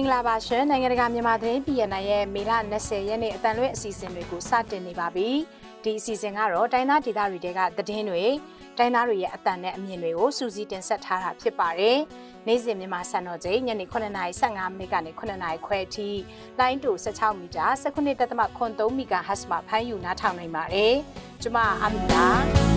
င်္ဂလာပါရှင်နိုင်ငံတကာမြန်မာသတင်း PNN ရဲ့မေလ20ရက်နေ့အတန်လွဲအစီအစဉ်တွေကိုစတင်နေပါပြီဒီအစီအစဉ်ကတော့တိုင်းသားဒေသတွေတဲကသတင်းတွေတိုင်းသားတွေရဲ့အတန်နဲ့အမြင်တွေကိုစူးစီးတင်ဆက်ထားတာဖြစ်ပါတယ်နေ့စဉ်မြန်မာစံတော်ချိန်ညနေ9:55မိနစ်ကနေ9:00ခွဲအထိလိုင်းတူ16မီတာ19.3 MHz မှာဖမ်းယူနားထောင်နိုင်ပါတယ်ကျွန်မအမီတာ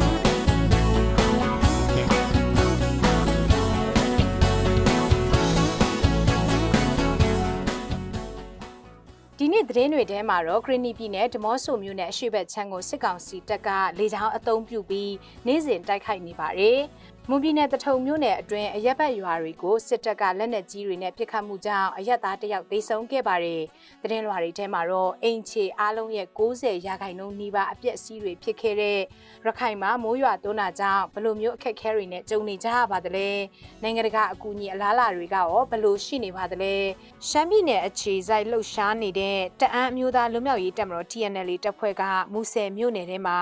နေ့သတင်းတွေထဲမှာတော့ခရီနီပြည်နယ်ဒမော့ဆိုမြို့နယ်အရှိဘက်ချမ်းကိုစစ်ကောင်စီတပ်ကလေကြောင်းအုံပြုပြီးနေ့စဉ်တိုက်ခိုက်နေပါတယ်။။မွန်ပြည်နယ်တထုံမြို့နယ်အတွင်းအရက်ဘက်ရွာတွေကိုစစ်တပ်ကလက်နက်ကြီးတွေနဲ့ပစ်ခတ်မှုကြောင့်အရက်သားတယောက်သေဆုံးခဲ့ပါတယ်။သတင်းလွှာတွေထဲမှာတော့အင်ချေအားလုံးရဲ့90ရာခိုင်နှုန်းနီးပါးအပြက်စီးတွေဖြစ်ခဲ့တဲ့ရခိုင်မှာမိုးရွာသွန်းတာကြောင့်ဘလို့မျိုးအခက်ခဲတွေနဲ့ကြုံနေကြရပါသလဲ။နိုင်ငံတကာအကူအညီအလားအလာတွေကရောဘလို့ရှိနေပါသလဲ။ရှမ်းပြည်နယ်အခြေစိုက်လှုပ်ရှားနေတဲ့တအန်းအမျိုးသားလူမျိုးရေးတပ်မတော် TNL တပ်ဖွဲ့ကမူဆယ်မြို့နယ်ထဲမှာ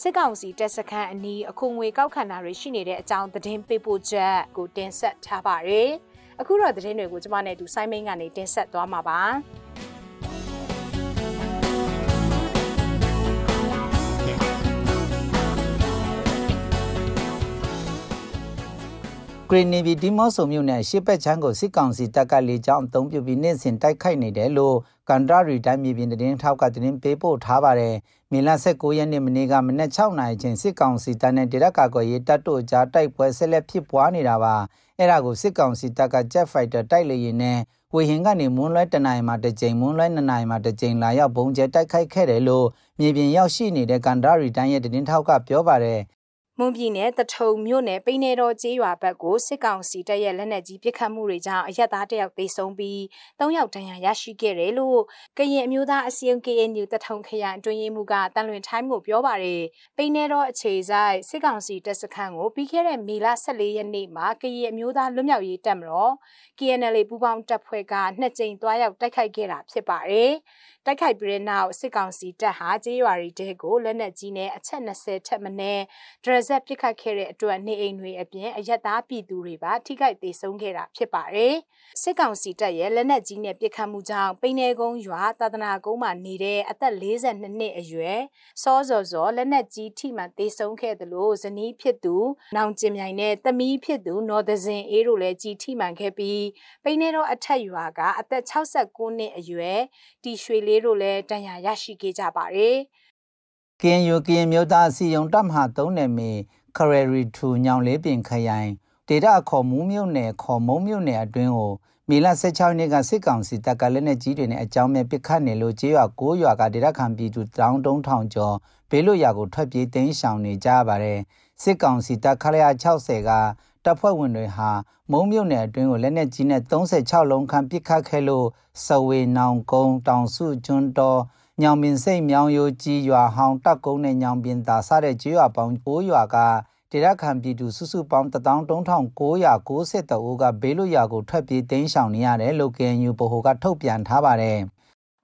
စစ်ကောင်စီတပ်စခန်းအနီးအခုငွေကောက်ခံတာတွေရှိနေတဲ့အကြောင်းင်းသတင်းပေးပို့ချက်ကိုတင်ဆက်ထားပါတယ်။အခုတော့သတင်းတွေကိုကျွန်မနဲ့အတူဆိုင်းမင်းကနေတင်ဆက်သွားမှာပါ။ရနီဗီဒီမော့ဆိုမြို့နယ်ရှစ်ဘက်ချမ်းကိုစစ်ကောင်စီတပ်ကလေကြောင်းအုံပြုပြီးနှင့်စင်တိုက်ခိုက်နေတယ်လို့ကန်ဒရီတိုင်းမြေပြင်တည်င်းထောက်ကတည်င်းပေးပို့ထားပါတယ်။မေလ16ရက်နေ့မနေ့ကမနက်6နာရီချင်းစစ်ကောင်စီတပ်နဲ့ဒေသကာကွယ်ရေးတပ်တို့ကြားတိုက်ပွဲဆက်လက်ဖြစ်ပွားနေတာပါ။အဲ့ဒါကိုစစ်ကောင်စီတပ်က Jet Fighter တိုက်လေယာဉ်နဲ့ဝေဟင်ကနေမွန်းလွဲတနင်္လာရီမှာတစ်ကြိမ်မွန်းလွဲနှစ်နာရီမှာတစ်ကြိမ်လာရောက်ဘုံကျဲတိုက်ခိုက်ခဲ့တယ်လို့မြေပြင်ရောက်ရှိနေတဲ့ကန်ဒရီတိုင်းရဲ့တည်င်းထောက်ကပြောပါတယ်။မွန်ပြည်နယ်တထုံမြို့နယ်ပိနေတော်ကျေးရွာဘက်ကိုစစ်ကောင်စီတပ်ရဲ့လက်နက်ကြီးပစ်ခတ်မှုတွေကြောင့်အရက်သားတယောက်သေဆုံးပြီး၃ယောက်ဒဏ်ရာရရှိခဲ့တယ်လို့ကရင်အမျိုးသားအစည်းအရုံး KNU တထုံခရိုင်အတွင်းရေးမှူးကတန်လွင်ထိုင်းကိုပြောပါတယ်ပိနေတော်အခြေဆိုင်စစ်ကောင်စီတပ်စခန်းကိုပြီးခဲ့တဲ့မေလ14ရက်နေ့မှာကရင်အမျိုးသားလွတ်မြောက်ရေးတပ်မတော် KNL ပူးပေါင်းတပ်ဖွဲ့ကနှစ်ကြိမ်တွားရောက်တိုက်ခိုက်ခဲ့တာဖြစ်ပါတယ်တိုက်ခိုက်ပြီးတဲ့နောက်စစ်ကောင်စီတပ်ဟာကြေးရွာတွေတဲကိုလက်နက်ကြီးနဲ့အချက်20ထက်မနည်းဒရဇက်ပစ်ခတ်ခဲ့တဲ့အတွက်နေအိမ်တွေအပြင်အရက်သားပြည်သူတွေပါထိခိုက်ဒေဆုံးခဲ့တာဖြစ်ပါတယ်။စစ်ကောင်စီတပ်ရဲ့လက်နက်ကြီးနဲ့ပစ်ခတ်မှုကြောင့်ပိနေကုန်းရွာသာသနာကုန်းမှာနေတဲ့အသက်42နှစ်အရွယ်စောစောစောလက်နက်ကြီးထိမှဒေဆုံးခဲ့တယ်လို့ဇနီးဖြစ်သူနောင်ကျင်မြိုင်နဲ့သမီးဖြစ်သူနော်သဇင်အေးတို့လည်းကြီးထိမှန်ခဲ့ပြီးပိနေတော့အထက်ရွာကအသက်69နှစ်အရွယ်တီရွှေလေးလေးတို့လည်းဒဏ်ရာရရှိခဲ့ကြပါတယ်။ကင်ယူကင်မြို့သားစီယုံတမဟာ၃နယ်မြေခရရီထူညောင်လေးပင်ခရိုင်ဒေတာခေါ်မူးမြို့နယ်ခေါ်မုံမြို့နယ်အတွင်းကိုမေလ16ရက်နေ့ကစစ်ကောင်စီတပ်ကလက်နက်ကြီးတွေနဲ့အကြောင်းမဲ့ပစ်ခတ်နေလို့ကျေးရွာ9ရွာကဒေသခံပြည်သူတောင်းတုံးထောင်ကျော်ဘေးလွတ်ရာကိုထွက်ပြေးတိမ်းရှောင်နေကြပါတယ်စစ်ကောင်စီတပ်ခလရ60ကတပ်ဖွဲ့ဝင်တွေဟာမုံမြုပ်နယ်အတွင်းကိုလက်နက်ကြီးနဲ့36လုံးခန့်ပစ်ခတ်ခဲ့လို့စဝေနောင်ကုန်းတောင်စုကျွန်းတော်ညောင်ပင်စိတ်မြောင်းရိုးကြီးရွာဟောင်းတပ်ကုန်းနဲ့ညောင်ပင်သာစတဲ့ကျေးရွာပေါင်း9ရွာကဒေသခံပြည်သူစုစုပေါင်း13993ဦးကဘေးလွတ်ရာကိုထွက်ပြေးတိမ်းရှောင်နေရတယ်လို့ KNU ဗဟိုက ထုတ်ပြန်ထားပါတယ်။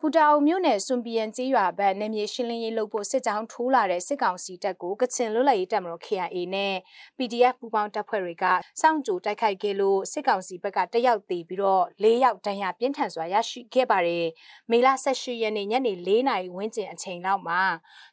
ဖူတာအုံမြို့နယ်စွန်ပီယန်ကျေးရွာဘက်နယ်မြေရှင်းလင်းရေးလုပ်ဖို့စစ်ကြောင်းထိုးလာတဲ့စစ်ကောင်စီတပ်ကိုကချင်လွတ်လပ်ရေးတပ်မတော် KIA နဲ့ PDF ပူးပေါင်းတပ်ဖွဲ့တွေကစောင့်ကြိုတိုက်ခိုက်ခဲ့လို့စစ်ကောင်စီဘက်ကတယောက်သေပြီးတော့၄ယောက်ဒဏ်ရာပြင်းထန်စွာရရှိခဲ့ပါတယ်။မေလ18ရက်နေ့ညနေ၄နာရီဝန်းကျင်အချိန်လောက်မှာ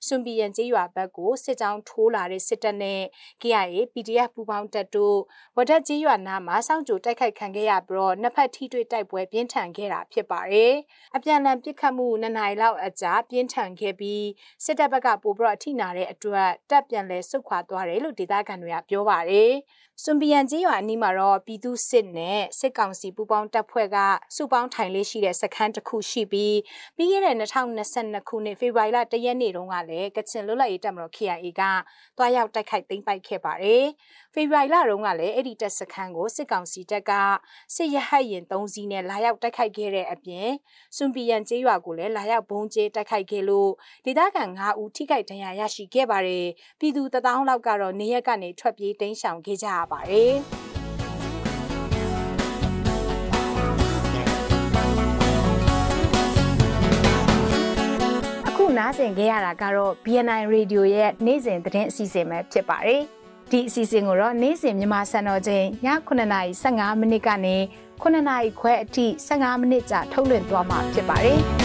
စွန်ပီယန်ကျေးရွာဘက်ကိုစစ်ကြောင်းထိုးလာတဲ့စစ်တပ်နဲ့ KIA PDF ပူးပေါင်းတပ်တို့ဝဒက်ကျေးရွာနားမှာစောင့်ကြိုတိုက်ခိုက်ခံခဲ့ရပြီးတော့နှစ်ဖက်ထိတွေ့တိုက်ပွဲပြင်းထန်ခဲ့တာဖြစ်ပါတယ်။အပြန်အလှန်ပစ်စ်ခတ်မှုနှစ်နိုင်လောက်အကြာပြင်းထန်ခဲ့ပြီးစစ်တပ်ဘက်ကပိုပြီးတော့အထိနာတဲ့အတွက်တပ်ပြန်လဲဆုတ်ခွာသွားတယ်လို့ဒေသခံတွေကပြောပါတယ်။စွန်ပီယန်ကျေးရွာအနီးမှာတော့ပြည်သူစစ်နဲ့စစ်ကောင်စီပူးပေါင်းတပ်ဖွဲ့ကစုပေါင်းထိုင်လေးရှိတဲ့စခန်းတစ်ခုရှိပြီးပြီးခဲ့တဲ့2022ခုနှစ်ဖေဖော်ဝါရီလ၁ရက်နေ့တုန်းကလည်းကချင်လွတ်လပ်ရေးတပ်မတော် KIA ကတွားရောက်တိုက်ခိုက်သိမ်းပိုက်ခဲ့ပါတယ်။ဖေဖော်ဝါရီလတုန်းကလည်းအဲ့ဒီတပ်စခန်းကိုစစ်ကောင်စီတပ်ကစစ်ရဟတ်ရင်၃စီးနဲ့လာရောက်တိုက်ခိုက်ခဲ့တဲ့အပြင်စွန်ပီယန်ကျေးရွာကိုလည်းလာရောက်ဘုံကျဲတိုက်ခိုက်ခဲ့လို့ဒေသခံ၅ဦးထိခိုက်ဒဏ်ရာရရှိခဲ့ပါတယ်ပြည်သူတထောင်လောက်ကတော့နေရက်ကနေထွက်ပြေးတိမ်းရှောင်ခဲ့ကြရပါတယ်နားဆင်ကြရတာကတော့ BNI Radio ရဲ့နေ့စဉ်သတင်းအစီအစဉ်ပဲဖြစ်ပါတယ်။ဒီအစီအစဉ်ကိုတော့နေ့စဉ်မြန်မာစံတော်ချိန်ည9:15မိနစ်ကနေ9:00ခွဲအထိ15မိနစ်ကြာထုတ်လွှင့်သွားမှာဖြစ်ပါတယ်။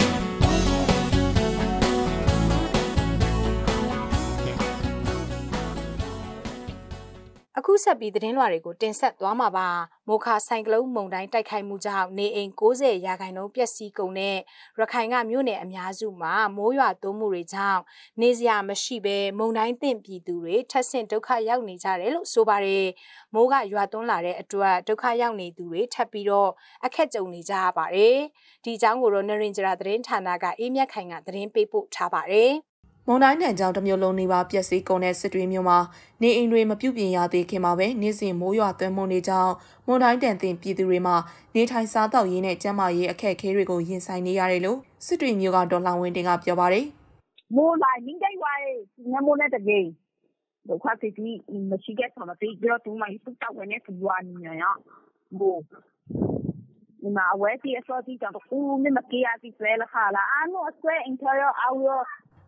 ဆက်ပြီးသတင်းလွှာတွေကိုတင်ဆက်သွားမှာပါမိုခါဆိုင်ကလုန်းမုန်တိုင်းတိုက်ခိုက်မှုကြောင့်နေအိမ်60ရာခိုင်နှုန်းပျက်စီးကုန်တဲ့ရခိုင်ကမြို့နယ်အများစုမှာမိုးရွာသွန်းမှုတွေကြောင့်နေစရာမရှိဘဲမုန်တိုင်းသင့်ပြည်သူတွေထပ်ဆင့်ဒုက္ခရောက်နေကြတယ်လို့ဆိုပါတယ်မိုးကရွာသွန်းလာတဲ့အတွက်ဒုက္ခရောက်နေသူတွေထပ်ပြီးတော့အခက်ကြုံနေကြရပါတယ်ဒီအကြောင်းကိုတော့နရင်ဂျရာသတင်းဌာနကအေးမြတ်ခိုင်ကသတင်းပေးပို့ထားပါတယ်မွန်တိုင်းနယ်ကြောင်တစ်မျိုးလုံးနေပါပျက်စီးကုန်တဲ့စစ်တွေးမျိုးမှာနေအိမ်တွေမပြုတ်ပြင်ရသေးခင်မှာပဲနေ့စဉ်မိုးရွာသွန်းမှုတွေကြောင့်မွန်တိုင်းတန်တင်ပြည်သူတွေမှာနေထိုင်စားသောက်ရေးနဲ့ကျန်းမာရေးအခက်အခဲတွေကိုရင်ဆိုင်နေရတယ်လို့စစ်တွေးမျိုးကဒေါ်လာဝင်းတင်ကပြောပါတယ်။မွန်တိုင်းမိတိုင်းဝိုင်းငမုန်းတဲ့တကယ်ဒုက္ခတိတိမရှိခဲ့ဆောင်တဲ့ကြောတူမိုင်းတူတောက်ဝင်နေသူဝါနေရဘူး ma aweti eso ti tanto u me makia ti suela jala ano eso interior audio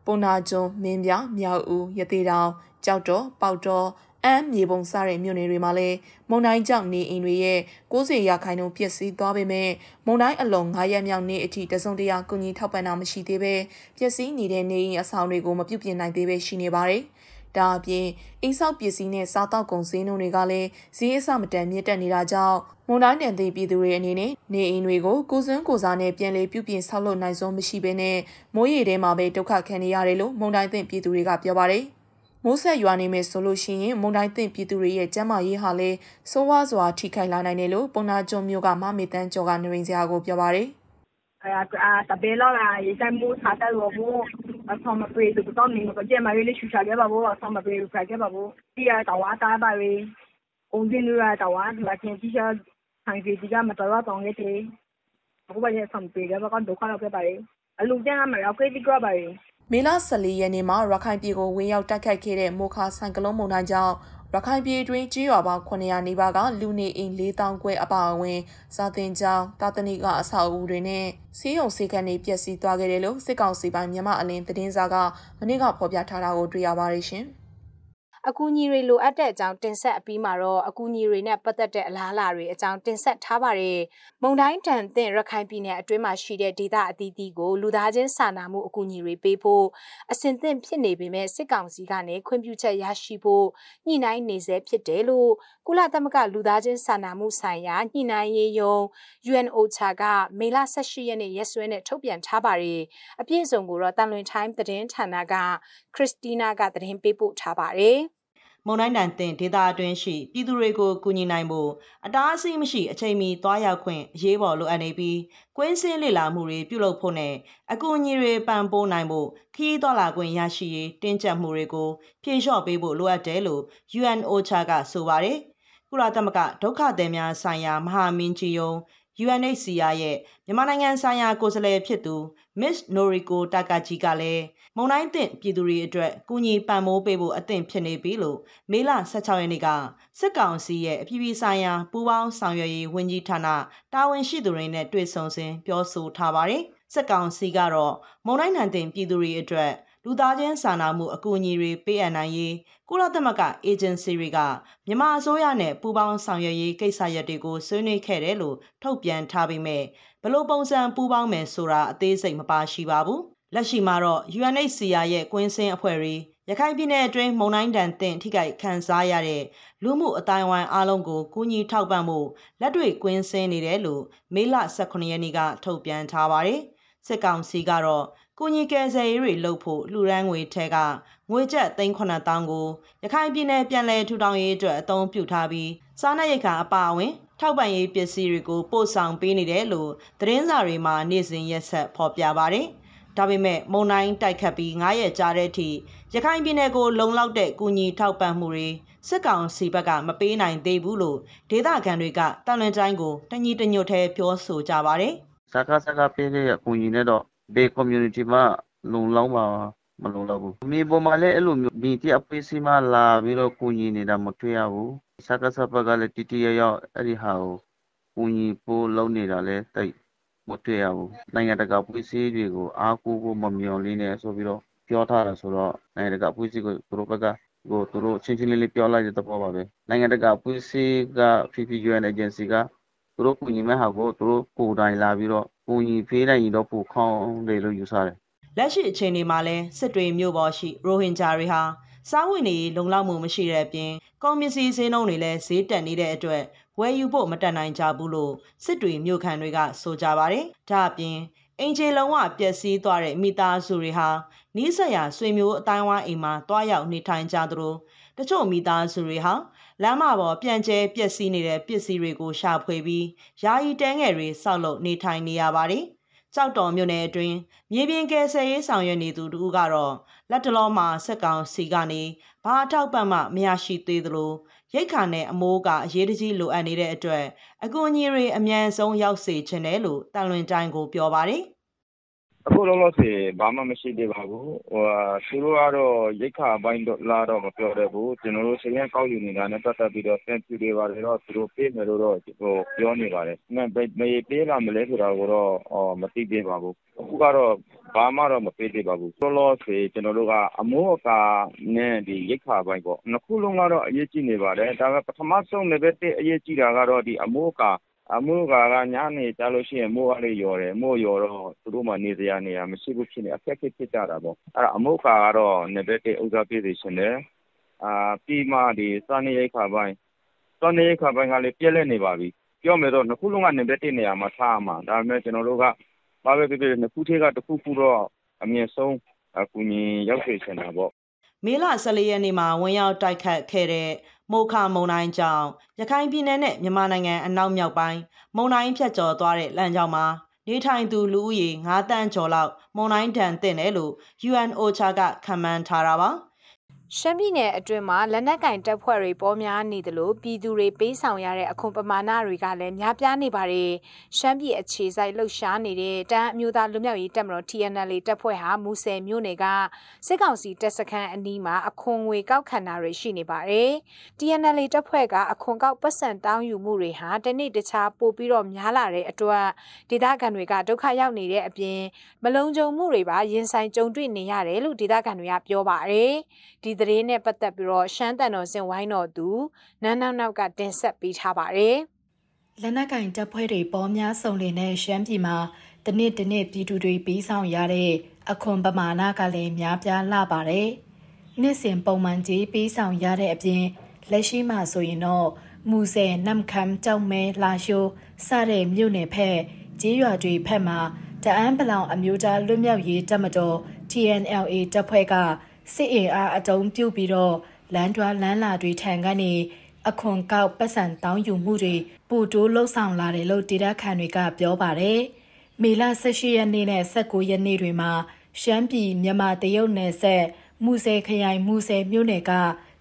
ပုံနာကျွန်းမင်းပြမြောက်ဦးရသေးတောင်ကြောက်တော် ပေါက်တော်အမ်းမြေပုံစတဲ့မြို့နယ်တွေမှာလည်းမုံတိုင်းကြောင့်နေအိမ်တွေရဲ့90ရာခိုင်နှုန်းပျက်စီးသွားပေမဲ့မုံတိုင်းအလုံး9ရက်မြောက်နေ့အထိတစုံတရာကုညီထောက်ပံ့တာမရှိသေးပဲပျက်စီးနေတဲ့နေအိမ်အဆောင်တွေကိုမပြုတ်ပြင်နိုင်သေးပဲရှိနေပါတယ်။ဒါအပြင်အိမ်ဆောက်ပစ္စည်းနဲ့စားတောက်ကုန်စည်နှုန်းတွေကလည်းဈေးအဆမတန်မြင့်တက်နေတာကြောင့်မွန်တိုင်းနယ်သိပြည်သူတွေအနေနဲ့နေအိမ်တွေကိုကိုစွန်းကိုစားနဲ့ပြန်လည်ပြုပြင်ဆောက်လုပ်နိုင်စွမ်းမရှိဘဲနဲ့မိုးရေထဲမှာပဲဒုက္ခခံနေရတယ်လို့မွန်တိုင်းသိပြည်သူတွေကပြောပါတယ်။မိုးဆက်ရွာနေမယ်ဆိုလို့ရှိရင်မုန်တိုင်းသင့်ပြည်သူတွေရဲ့ကျန်းမာရေးဟာလည်းဆိုးဝါးစွာထိခိုက်လာနိုင်တယ်လို့ပုံနာကျုံမျိုးကမမေတန်းကျော်ကနရင်စရာကိုပြောပါရယ်။ tabela la yeka mo thata lo bo thoma pre to to ni ko je ma le shu sha ge ba bo thoma pre ru ka ge ba bo ti ya ta wa ta ba re ong din lu ya ta wa la kin ti sha thang ji ti ga ma ta wa tong ge te ko ba ye thom pre ge ba ko do kha lo ge ba re a lu jan ma ra ke ti ga ba re မေလ14ရက်နေ့မှာရခိုင်ပြည်ကိုဝင်ရောက်တိုက်ခတ်ခဲ့တဲ့မိုခါဆန်ကလုံးမုန်တိုင်းကြောင့်ရခိုင်ပြည်တွင်းကြေးရွာပေါင်း900နီးပါးကလူနေအိမ်4000ကျွဲအပါအဝင် စာသင်ကျောင်းတာသနိကအဆောက်အဦတွေနဲ့ဆေးရုံဆေးခန်းတွေပျက်စီးသွားခဲ့တယ်လို့စစ်ကောင်စီပိုင်းမြန်မာအလင်းသတင်းစာကမနေ့ကဖော်ပြထားတာကိုတွေ့ရပါတယ်ရှင်။အကူအညီတွေလိုအပ်တဲ့အကြောင်းတင်ဆက်အပြီးမှာတော့အကူအညီတွေနဲ့ပတ်သက်တဲ့အလားအလာတွေအကြောင်းတင်ဆက်ထားပါတယ်။မုံတိုင်းတန်သင့်ရခိုင်ပြည်နယ်အတွင်းမှာရှိတဲ့ဒေသအသီးသီးကိုလူသားချင်းစာနာမှုအကူအညီတွေပေးဖို့အစဉ်သင့်ဖြစ်နေပေမဲ့စစ်ကောင်စီကနေခွင့်ပြုချက်ရရှိဖို့ညှိနှိုင်းနေဆဲဖြစ်တယ်လို့ကုလသမဂ္ဂလူသားချင်းစာနာမှုဆိုင်ရာညှိနှိုင်းရေးယုံ UNOCHA ကမေလ18ရက်နေ့ရက်စွဲနဲ့ထုတ်ပြန်ထားပါတယ်။အပြည့်အစုံကိုတော့တန်လွင်တိုင်းသတင်းဌာနကခရစ်စတီနာကသတင်းပေးပို့ထားပါတယ်။မုန်တိုင်းတန်တင်ဒေသအတွင်းရှိပြည်သူတွေကိုကူညီနိုင်ဖို့အတားအဆီးမရှိ အချိန်မီသွားရောက်ခွင့်အရေးပေါ်လိုအပ်နေပြီးကွင်းစင်းလေလာမှုတွေပြုလုပ်ဖို့နဲ့အကူအညီတွေပံ့ပိုးနိုင်ဖို့ခရီးသွားလာခွင့်ရရှိရေးတင်းကျပ်မှုတွေကိုဖြေလျှော့ပေးဖို့လိုအပ်တယ်လို့ UNOCHA ကဆိုပါတယ်။ကုလသမဂ္ဂဒုက္ခသည်များဆိုင်ရာမဟာမင်းကြီးယုံ UNHCR ရဲ့မြန်မာနိုင်ငံဆိုင်ရာ ကိုယ်စားလှယ်ဖြစ်သူ Ms. Noriko Takagi ကလည်းမုံတိုင်းသင့်ပြည်သူတွေအတွက်ကူညီပံ့ပိုးပေးဖို့အသင့်ဖြစ်နေပြီလို့မေလ16ရက်နေ့ကစစ်ကောင်စီရဲ့အပြည်ပြည်ဆိုင်ရာပူးပေါင်းဆောင်ရွက်ရေးဝန်ကြီးဌာနတာဝန်ရှိသူတွေနဲ့တွေ့ဆုံစဉ်ပြောဆိုထားပါတယ်။စစ်ကောင်စီကတော့မုံတိုင်းနံတင်ပြည်သူတွေအတွက်လူသားချင်းစာနာမှုအကူအညီတွေပေးအပ်နိုင်ရေးကုလသမဂ္ဂအေဂျင်စီတွေကမြန်မာအစိုးရနဲ့ပူးပေါင်းဆောင်ရွက်ရေးကိစ္စရပ်တွေကိုဆွေးနွေးခဲ့တယ်လို့ထုတ်ပြန်ထားပေမဲ့ဘလို့ပုံစံပူးပေါင်းမယ်ဆိုတာအသေးစိတ်မပါရှိပါဘူး။လက်ရှိမှာတော့ UNHCR ရဲ့ကွင်းစင်းအဖွဲ့တွေရခိုင်ပြည်နယ်အတွင်းမုံတိုင်းတန်တင်ထိခိုက်ခံစားရတဲ့လူမှုအတိုင်းအဝိုင်းအားလုံးကိုကူညီထောက်ပံ့ဖို့လက်တွေ့ကွင်းဆင်းနေတယ်လို့မေလ18ရက်နေ့ကထုတ်ပြန်ထားပါတယ်။စစ်ကောင်စီကတော့ကူညီကယ်ဆယ်ရေးတွေလုပ်ဖို့လှူဒန်းငွေထဲကငွေကျပ်သိန်း9000ကိုရခိုင်ပြည်နယ်ပြည်လဲထူထောင်ရေးအတွက်အသုံးပြုထားပြီးစားနပ်ရိက္ခာအပါအဝင် ထောက်ပံ့ရေးပစ္စည်းတွေကိုပို့ဆောင်ပေးနေတယ်လို့သတင်းစာတွေမှာနေ့စဉ်ရက်ဆက်ဖော်ပြပါတယ်။ဒါပေမဲ့မုံတိုင်းတိုက်ခတ်ပြီး9ရက်ကြာတဲ့အထိရခိုင်ပြည်နယ်ကိုလုံလောက်တဲ့ကူညီထောက်ပံ့မှုတွေစစ်ကောင်စီဘက်ကမပေးနိုင်သေးဘူးလို့ဒေသခံတွေကတန်လွင်တိုင်းကိုတညီတညွတ်ထဲပြောဆိုကြပါတယ်။စကားစကားပေးတဲ့အကူအညီနဲ့တော့ဘယ် community မှလုံလောက်မှာမလုံလောက်ဘူးမြေပေါ်မှာလည်းအဲ့လိုမျိုးဒီတိအဖွဲ့စီမလာပြီးတော့ကုညီနေတာမတွေ့ရဘူးစကားစပါကလည်းတိတိရရအဲ့ဒီဟာကိုကုညီပို့လုပ်နေတာလည်းတိတ်မတွေ့ရဘူးနိုင်ငံတကာဖွဲ့စည်းတွေကိုအားကိုးဖို့မမျှော်လင့်နဲ့ဆိုပြီးတော့ပြောထားတာဆိုတော့နိုင်ငံတကာဖွဲ့စည်းကိုသူတို့ဘက်ကကိုသူတို့ချင်းချင်းလေးလေးပြောလိုက်တဲ့သဘောပါပဲနိုင်ငံတကာဖွဲ့စည်းက PPUN agency ကသူတို့ကုညီမဲ့ဟာကိုသူတို့ကိုယ်တိုင်လာပြီးတော့ကိုကြီးဖေးလိုက်ရင်တော့ပိုခေါင်းတယ်လို့ယူဆတယ်။လက်ရှိအခြေအနေမှာလဲစစ်တွေမြို့ပေါ်ရှိရိုဟင်ဂျာတွေဟာစားဝတ်နေရေးလုံလောက်မှုမရှိတဲ့အပြင်ကုန်ပစ္စည်းဈေးနှုန်းတွေလည်းဈေးတက်နေတဲ့အတွက်ဝယ်ယူဖို့မတတ်နိုင်ကြဘူးလို့စစ်တွေမြို့ခံတွေကဆိုကြပါတယ်။ဒါအပြင်အင်ဂျင်လုံးဝပျက်စီးသွားတဲ့မိသားစုတွေဟာနီးစပ်ရာဆွေမျိုးအတိုင်းဝိုင်းအိမ်မှာတွားရောက်နေထိုင်ကြသလိုတချို့မိသားစုတွေဟာလမ်းမပေါ်ပြန့်ကျဲပျက်စီးနေတဲ့ပစ္စည်းတွေကိုရှာဖွေပြီးယာယီတန်းငယ်တွေဆောက်လုပ်နေထိုင်နေရပါတယ်။ကြောက်တော်မြို့နယ်အတွင်းမြေပြင်ကယ်ဆယ်ရေးဆောင်ရွက်နေသူတို့ကတော့လက်တလောမှာစက်ကောင်စီကနေဘာအထောက်ပံ့မှမရရှိသေးသလိုရိတ်ခါနဲ့အမိုးကအရေးတကြီးလိုအပ်နေတဲ့အတွက်အကူအညီတွေအမြန်ဆုံးရောက်စေချင်တယ်လို့တာလွင်တိုင်းကိုပြောပါတယ်။အခုလောလောဆယ်ဘာမှမရှိသေးပါဘူး။သူတို့ကတော့ရိက္ခာအပိုင်းလားတော့မပြောတတ်ဘူး။ကျနော်တို့စာရင်းကောက်ယူနေတာနဲ့ပတ်သက်ပြီးတော့ဖြန့်ဖြူးတွေဘာတွေတော့သူတို့ပေးမယ်လို့တော့ပြောနေပါတယ်။ဒါပေမဲ့ဘယ်ပေးလာမလဲဆိုတာကိုတော့မသိသေးပါဘူး။အခုကတော့ဘာမှတော့မပေးသေးပါဘူး။လောလောဆယ်ကျနော်တို့ကအမိုးအကာနဲ့ရိက္ခာအပိုင်းပေါ့။နှစ်ခုလုံးကတော့အရေးကြီးနေပါတယ်။ဒါပေမဲ့ပထမဆုံးနံပါတ်တစ်အရေးကြီးတာကတော့အမိုးအကာ။မိုးကာကညနေကျလို့ရှိရင်မိုးကလည်းရွာတယ်။မိုးရွာတော့သူတို့မှာနေစရာနေရာမရှိဘူးဖြစ်နေတယ်။အခက်အခဲဖြစ်ကြတာပေါ့။အဲဒါအမိုးအကာကတော့နံပတ်တစ်ဦးစားပေးစေချင်တယ်။ပြီးမှစားနပ်ရိက္ခာပိုင်း။စားနပ်ရိက္ခာပိုင်းကလည်းပြတ်လပ်နေပါပြီ။ပြောမယ်ဆိုနှစ်ခုလုံးကနံပတ်တစ်နေရာမှာထားရမှာ။ဒါပေမဲ့ကျနော်တို့ကဘာပဲပြောပြောနှစ်ခုထဲကတခုခုတော့အမြန်ဆုံးကူညီရောက်စေချင်တာပေါ့။”မေလ၁၄ရက်နေ့မှာဝင်ရောက်တိုက်ခတ်ခဲ့တဲ့မိုခါမုန်တိုင်းကြောင့်ရခိုင်ပြည်နယ်နဲ့မြန်မာနိုင်ငံအနောက်မြောက်ပိုင်းမုန်တိုင်းဖြတ်ကျော်သွားတဲ့လမ်းကြောင်းမှာနေထိုင်သူလူဦးရေ9တန်းကျော်လောက်မုန်တိုင်းဒဏ်သင့်တယ်လို့ UNOCHA ကခန့်မှန်းထားတာပါ။ရှမ်းပြည်နယ်အတွင်းမှာလက်နက်ကင်တပ်ဖွဲ့တွေပေါ်များနေသလိုပြည်သူတွေပေးဆောင်ရတဲ့အခွန်ပမာဏတွေကလည်းများပြားနေပါတယ်။ရှမ်းပြည်အခြေစိုက်လှုပ်ရှားနေတဲ့တန်းအမျိုးသားလူမျိုးရေးတပ်မတော် TNL တပ်ဖွဲ့ဟာမူဆယ်မြို့နယ်ကစစ်ကောင်စီတပ်စခန်းအနီးမှာအခွန်ငွေကောက်ခံတာတွေရှိနေပါတယ်။ TNL တပ်ဖွဲ့ကအခွန်ကောက်ပတ်စံတောင်းယူမှုတွေဟာတနေ့တခြားပိုပြီးတော့များလာတဲ့အတွက်ဒေသခံတွေကဒုက္ခရောက်နေတဲ့အပြင်မလုံခြုံမှုတွေပါရင်ဆိုင်ကြုံတွေ့နေရတယ်လို့ဒေသခံတွေကပြောပါတယ်။ဒီသတင်းနဲ့ပတ်သက်ပြီးတော့ရှမ်းတန်တော်စင်ဝိုင်းတော်သူနန်းနောက်နောက်ကတင်ဆက်ပေးထားပါတယ်။လက်နက်ကင်တပ်ဖွဲ့တွေပေါ်များစုံလင်တဲ့ရှမ်းပြည်မှာတနစ်တနစ်ပြည်သူတွေပြီးဆောင်ရတဲ့အခွန်ပမာဏကလည်းများပြားလာပါတယ်။နှစ်စဉ်ပုံမှန်ကြီးပြီးဆောင်ရတဲ့အပြင်လက်ရှိမှာဆိုရင်တော့မူဆယ်နမ်ခမ်ကြောက်မဲလာရှိုးစတဲ့မြို့နယ်ဖက်ကျေးရွာတွေ ဖက်မှာတအန်းပလောင်အမျိုးသားလွတ်မြောက်ရေးတပ်မတော် TNLA တပ်ဖွဲ့ကစစ်အင်အားအတုံးပြုတ်ပြီးတော့လမ်းတွားလမ်းလာတွေထံကနေအခွန်ကောက်ပတ်စံတောင်းယူမှုတွေပိုတိုးလှုပ်ဆောင်လာတယ်လို့ဒေတာခန်တွေကပြောပါတယ်။မေလ18ရက်နေ့နဲ့19ရက်နေ့တွေမှာရှမ်းပြည်မြန်မာတရုတ်နယ်ဆက်မူဆယ်ခရိုင်မူဆယ်မြို့နယ်က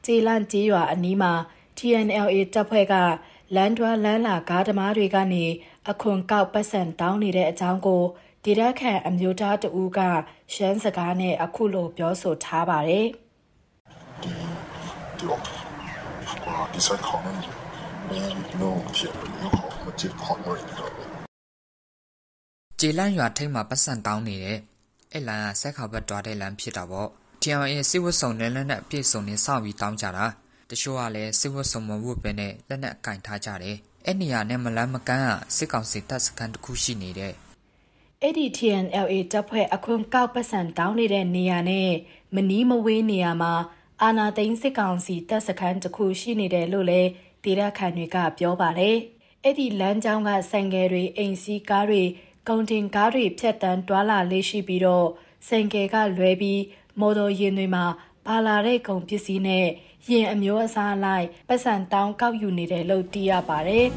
ကျေလန့်ကျေးရွာအနီးမှာ TNLA တပ်ဖွဲ့ကလမ်းတွားလမ်းလာကားသမားတွေကနေအခွန်ကောက်ပတ်စံတောင်းနေတဲ့အကြောင်းကိုဒေတာခန်အမျိုးသားတဦးကရှမ်းစကားနဲ့အခုလိုပြောဆိုထားပါတယ်ဒီဒီကဒီစကောင်းနေလို့ဒီကောမချစ်ခေါ်လို့ဂျေလန်ရွာထိတ်မှာပတ်စံတောင်းနေတဲ့အဲ့လန်ကဆက်ခါဘက်တွားတဲ့လန်ဖြစ်တာပေါ့ TNA ရဲ့စစ်ဝတ်စုံနဲ့လက်နက်အပြည့်စုံနဲ့စောင့်ပြီးတောင်းကြတာတချို့ကလည်းစစ်ဝတ်စုံမဝတ်ပဲနဲ့လက်နက်ကင်ထားကြတယ်အဲ့နေရာနဲ့မလန်းမကန်းကစစ်ကောင်စီတပ်စခန်းတစ်ခုရှိနေတဲ့အဲ့ဒီ TNLA တပ်ဖွဲ့အခွန်ကောက်ပတ်စံတောင်းနေတဲ့နေရာနဲ့မနီးမဝေးနေရာမှာအာနာသိန်းစစ်ကောင်စီတပ်စခန်းတစ်ခုရှိနေတယ်လို့လည်းဒေတာခန်တွေကပြောပါတယ်။အဲ့ဒီလမ်းကြောင်းကဆိုင်ကယ်တွေအိမ်စီးကားတွေကုန်တင်ကားတွေဖြတ်တန်းတွာလာလေးရှိပြီးတော့ဆိုင်ကယ်ကလွဲပြီးမော်တော်ယာဉ်တွေမှာပါလာတဲ့ကုန်ပစ္စည်းနဲ့ယာဉ်အမျိုးအစားလိုက်ပတ်စံတောင်းကောက်ယူနေတယ်လို့သိရပါတယ်။